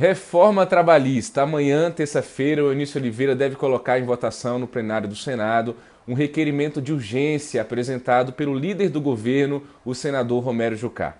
Reforma trabalhista. Amanhã, terça-feira, o Eunício Oliveira deve colocar em votação no plenário do Senado um requerimento de urgência apresentado pelo líder do governo, o senador Romero Jucá.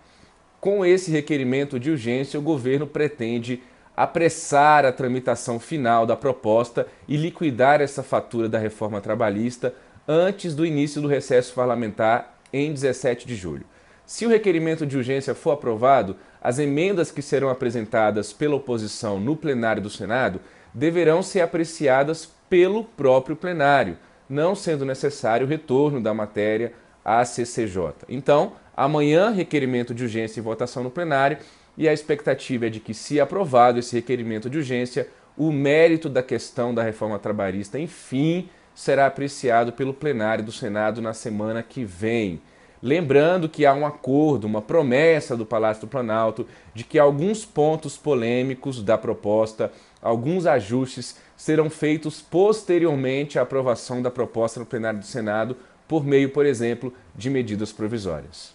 Com esse requerimento de urgência, o governo pretende apressar a tramitação final da proposta e liquidar essa fatura da reforma trabalhista antes do início do recesso parlamentar em 17 de julho. Se o requerimento de urgência for aprovado, as emendas que serão apresentadas pela oposição no plenário do Senado deverão ser apreciadas pelo próprio plenário, não sendo necessário o retorno da matéria à CCJ. Então, amanhã, requerimento de urgência e votação no plenário, e a expectativa é de que, se aprovado esse requerimento de urgência, o mérito da questão da reforma trabalhista, enfim, será apreciado pelo plenário do Senado na semana que vem. Lembrando que há um acordo, uma promessa do Palácio do Planalto de que alguns pontos polêmicos da proposta, alguns ajustes, serão feitos posteriormente à aprovação da proposta no plenário do Senado, por meio, por exemplo, de medidas provisórias.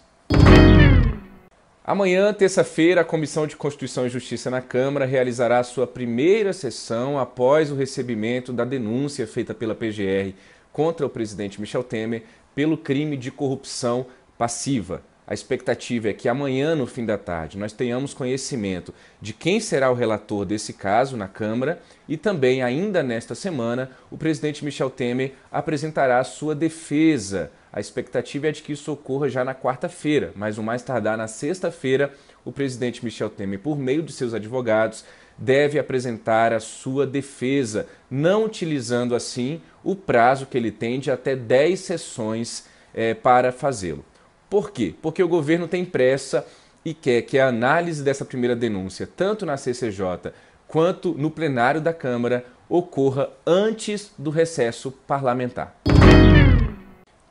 Amanhã, terça-feira, a Comissão de Constituição e Justiça na Câmara realizará sua primeira sessão após o recebimento da denúncia feita pela PGR contra o presidente Michel Temer pelo crime de corrupção passiva. A expectativa é que amanhã, no fim da tarde, nós tenhamos conhecimento de quem será o relator desse caso na Câmara e também, ainda nesta semana, o presidente Michel Temer apresentará a sua defesa. A expectativa é de que isso ocorra já na quarta-feira, mas o mais tardar na sexta-feira, o presidente Michel Temer, por meio de seus advogados, deve apresentar a sua defesa, não utilizando assim o prazo que ele tem de até 10 sessões é, para fazê-lo. Por quê? Porque o governo tem pressa e quer que a análise dessa primeira denúncia, tanto na CCJ quanto no plenário da Câmara, ocorra antes do recesso parlamentar.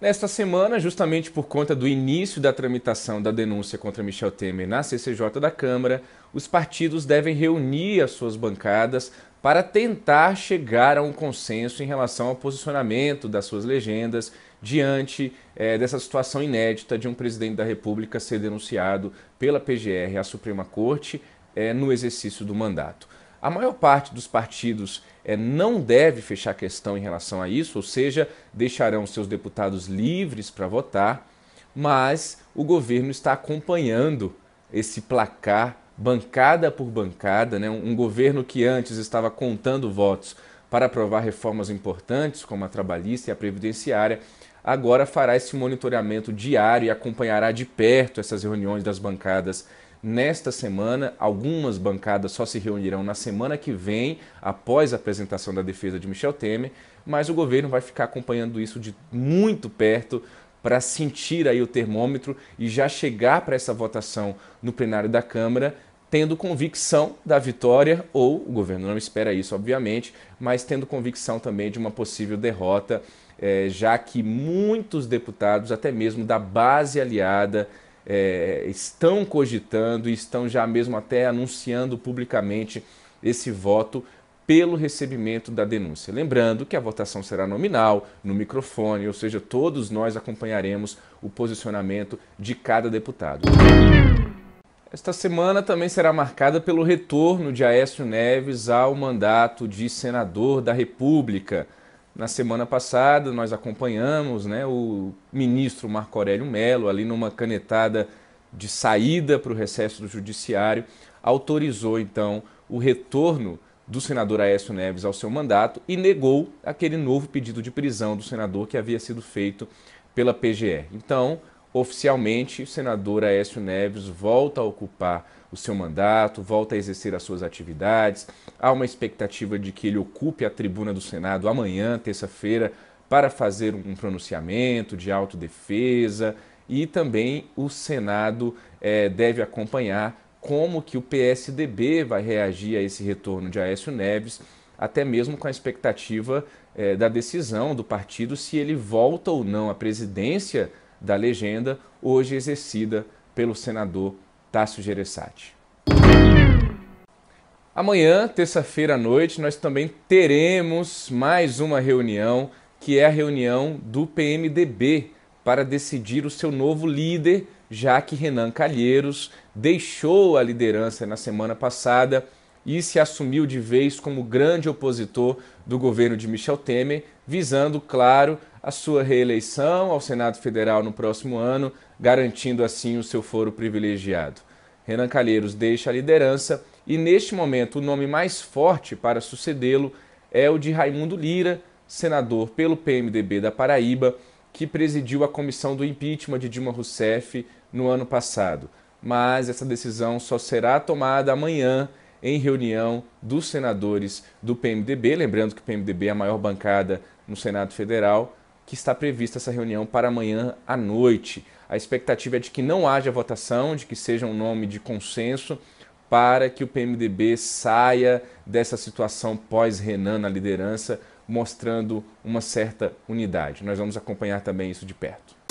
Nesta semana, justamente por conta do início da tramitação da denúncia contra Michel Temer na CCJ da Câmara, os partidos devem reunir as suas bancadas para tentar chegar a um consenso em relação ao posicionamento das suas legendas diante eh, dessa situação inédita de um presidente da República ser denunciado pela PGR à Suprema Corte eh, no exercício do mandato. A maior parte dos partidos é, não deve fechar questão em relação a isso, ou seja, deixarão seus deputados livres para votar, mas o governo está acompanhando esse placar bancada por bancada, né? um governo que antes estava contando votos para aprovar reformas importantes, como a trabalhista e a previdenciária, agora fará esse monitoramento diário e acompanhará de perto essas reuniões das bancadas nesta semana. Algumas bancadas só se reunirão na semana que vem, após a apresentação da defesa de Michel Temer, mas o governo vai ficar acompanhando isso de muito perto para sentir aí o termômetro e já chegar para essa votação no plenário da Câmara tendo convicção da vitória, ou o governo não espera isso, obviamente, mas tendo convicção também de uma possível derrota, eh, já que muitos deputados, até mesmo da base aliada, é, estão cogitando e estão já mesmo até anunciando publicamente esse voto pelo recebimento da denúncia. Lembrando que a votação será nominal, no microfone, ou seja, todos nós acompanharemos o posicionamento de cada deputado. Esta semana também será marcada pelo retorno de Aécio Neves ao mandato de senador da República. Na semana passada, nós acompanhamos né, o ministro Marco Aurélio Mello, ali numa canetada de saída para o recesso do Judiciário, autorizou então o retorno do senador Aécio Neves ao seu mandato e negou aquele novo pedido de prisão do senador que havia sido feito pela PGR. Então, oficialmente o senador Aécio Neves volta a ocupar o seu mandato, volta a exercer as suas atividades. Há uma expectativa de que ele ocupe a tribuna do Senado amanhã, terça-feira, para fazer um pronunciamento de autodefesa e também o Senado é, deve acompanhar como que o PSDB vai reagir a esse retorno de Aécio Neves, até mesmo com a expectativa é, da decisão do partido se ele volta ou não à presidência da legenda, hoje exercida pelo senador Tássio Geressati. Amanhã, terça-feira à noite, nós também teremos mais uma reunião, que é a reunião do PMDB, para decidir o seu novo líder, já que Renan Calheiros deixou a liderança na semana passada e se assumiu de vez como grande opositor do governo de Michel Temer, visando, claro, a sua reeleição ao Senado Federal no próximo ano, garantindo assim o seu foro privilegiado. Renan Calheiros deixa a liderança e, neste momento, o nome mais forte para sucedê-lo é o de Raimundo Lira, senador pelo PMDB da Paraíba, que presidiu a comissão do impeachment de Dilma Rousseff no ano passado. Mas essa decisão só será tomada amanhã em reunião dos senadores do PMDB, lembrando que o PMDB é a maior bancada no Senado Federal, que está prevista essa reunião para amanhã à noite. A expectativa é de que não haja votação, de que seja um nome de consenso para que o PMDB saia dessa situação pós-Renan na liderança, mostrando uma certa unidade. Nós vamos acompanhar também isso de perto.